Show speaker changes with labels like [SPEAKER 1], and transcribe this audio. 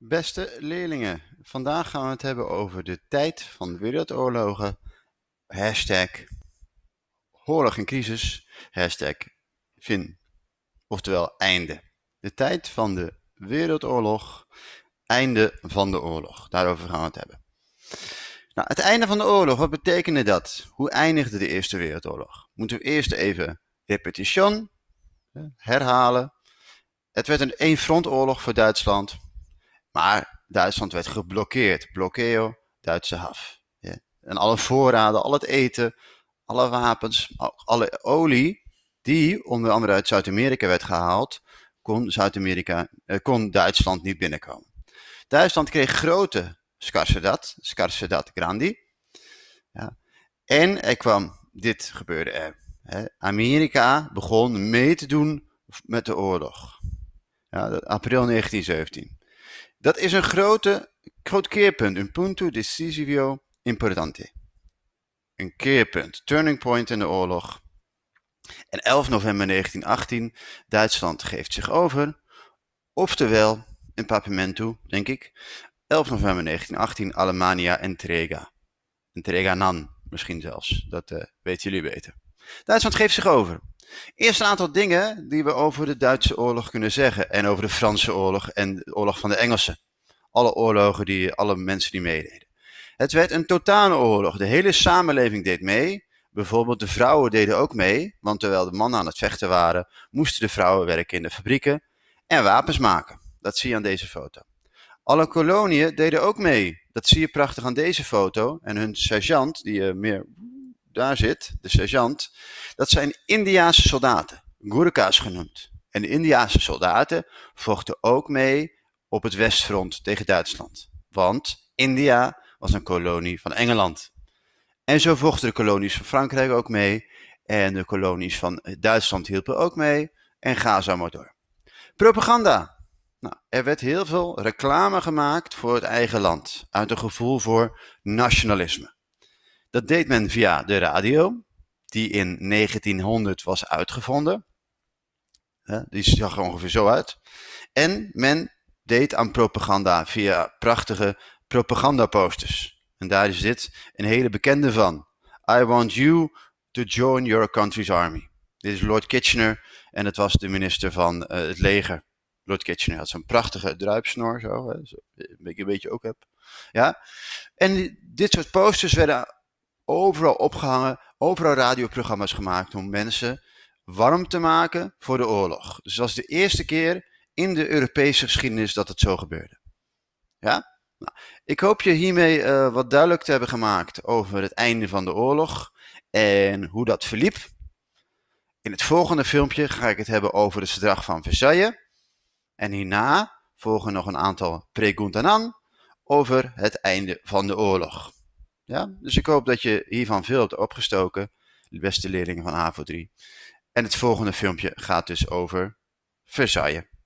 [SPEAKER 1] Beste leerlingen, vandaag gaan we het hebben over de tijd van wereldoorlogen. Hashtag oorlog in crisis. Hashtag fin. Oftewel einde. De tijd van de wereldoorlog. Einde van de oorlog. Daarover gaan we het hebben. Nou, het einde van de oorlog, wat betekende dat? Hoe eindigde de Eerste Wereldoorlog? Moeten we eerst even repetition herhalen. Het werd een één frontoorlog voor Duitsland maar Duitsland werd geblokkeerd. Blokkeo, Duitse haf. Ja. En alle voorraden, al het eten, alle wapens, alle olie, die onder andere uit Zuid-Amerika werd gehaald, kon, Zuid-Amerika, eh, kon Duitsland niet binnenkomen. Duitsland kreeg grote scarcedat, dat grandi. Ja. En er kwam, dit gebeurde Hè. Amerika begon mee te doen met de oorlog. Ja, april 1917. Dat is een grote, groot keerpunt, een punto decisivo importante. Een keerpunt, turning point in de oorlog. En 11 november 1918, Duitsland geeft zich over. Oftewel, in Papiamento, denk ik. 11 november 1918, Alemania entrega. Entrega nan, misschien zelfs. Dat eh, weten jullie beter. Duitsland geeft zich over. Eerst een aantal dingen die we over de Duitse oorlog kunnen zeggen. En over de Franse oorlog en de oorlog van de Engelsen. Alle oorlogen, die, alle mensen die meededen. Het werd een totale oorlog. De hele samenleving deed mee. Bijvoorbeeld de vrouwen deden ook mee. Want terwijl de mannen aan het vechten waren, moesten de vrouwen werken in de fabrieken en wapens maken. Dat zie je aan deze foto. Alle koloniën deden ook mee. Dat zie je prachtig aan deze foto. En hun sergeant, die je eh, meer daar zit, de sergeant, dat zijn Indiaanse soldaten, Gurkha's genoemd. En de Indiaanse soldaten vochten ook mee op het Westfront tegen Duitsland. Want India was een kolonie van Engeland. En zo vochten de kolonies van Frankrijk ook mee. En de kolonies van Duitsland hielpen ook mee. En ga zo maar door. Propaganda. Nou, er werd heel veel reclame gemaakt voor het eigen land. Uit een gevoel voor nationalisme. Dat deed men via de radio, die in 1900 was uitgevonden. Die zag ongeveer zo uit. En men deed aan propaganda via prachtige propagandaposters. En daar is dit een hele bekende van. I want you to join your country's army. Dit is Lord Kitchener en het was de minister van eh, het leger. Lord Kitchener had zo'n prachtige druipsnor, zo, hè, zo, een beetje ook heb. Ja? En dit soort posters werden overal opgehangen, overal radioprogramma's gemaakt om mensen warm te maken voor de oorlog. Dus dat was de eerste keer in de Europese geschiedenis dat het zo gebeurde. Ja? Nou, ik hoop je hiermee eh, wat duidelijk te hebben gemaakt over het einde van de oorlog en hoe dat verliep. In het volgende filmpje ga ik het hebben over het verdrag van Versailles. En hierna volgen nog een aantal aan over het einde van de oorlog. Ja? Dus ik hoop dat je hiervan veel hebt opgestoken, beste leerlingen van HAVO 3. En het volgende filmpje gaat dus over Versailles.